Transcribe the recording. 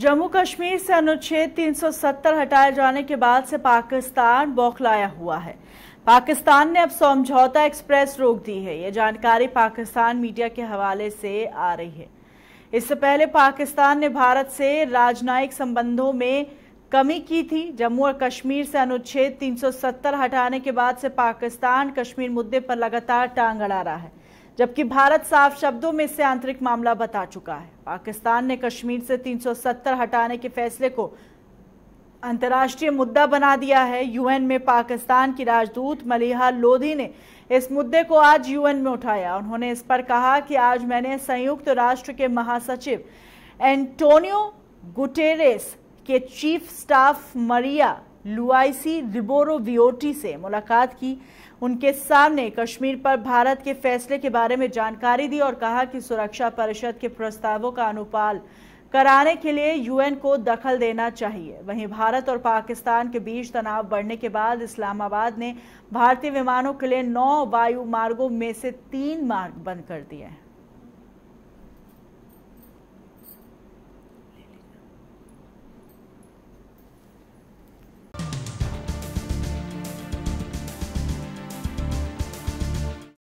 जम्मू कश्मीर से अनुच्छेद 370 हटाए जाने के बाद से पाकिस्तान बौखलाया हुआ है पाकिस्तान ने अब समझौता एक्सप्रेस रोक दी है ये जानकारी पाकिस्तान मीडिया के हवाले से आ रही है इससे पहले पाकिस्तान ने भारत से राजनयिक संबंधों में कमी की थी जम्मू और कश्मीर से अनुच्छेद 370 हटाने के बाद से पाकिस्तान कश्मीर मुद्दे पर लगातार टांग अड़ा रहा है जबकि भारत साफ शब्दों में इससे आंतरिक मामला बता चुका है पाकिस्तान ने कश्मीर से 370 हटाने के फैसले को अंतर्राष्ट्रीय मुद्दा बना दिया है यूएन में पाकिस्तान की राजदूत मलिहा लोधी ने इस मुद्दे को आज यूएन में उठाया उन्होंने इस पर कहा कि आज मैंने संयुक्त राष्ट्र के महासचिव एंटोनियो गुटेरेस के चीफ स्टाफ मरिया लुआसी रिबोरोवियोटी से मुलाकात की उनके सामने कश्मीर पर भारत के फैसले के बारे में जानकारी दी और कहा कि सुरक्षा परिषद के प्रस्तावों का अनुपाल कराने के लिए यूएन को दखल देना चाहिए वहीं भारत और पाकिस्तान के बीच तनाव बढ़ने के बाद इस्लामाबाद ने भारतीय विमानों के लिए नौ वायु मार्गों में से तीन मार्ग बंद कर दिए हैं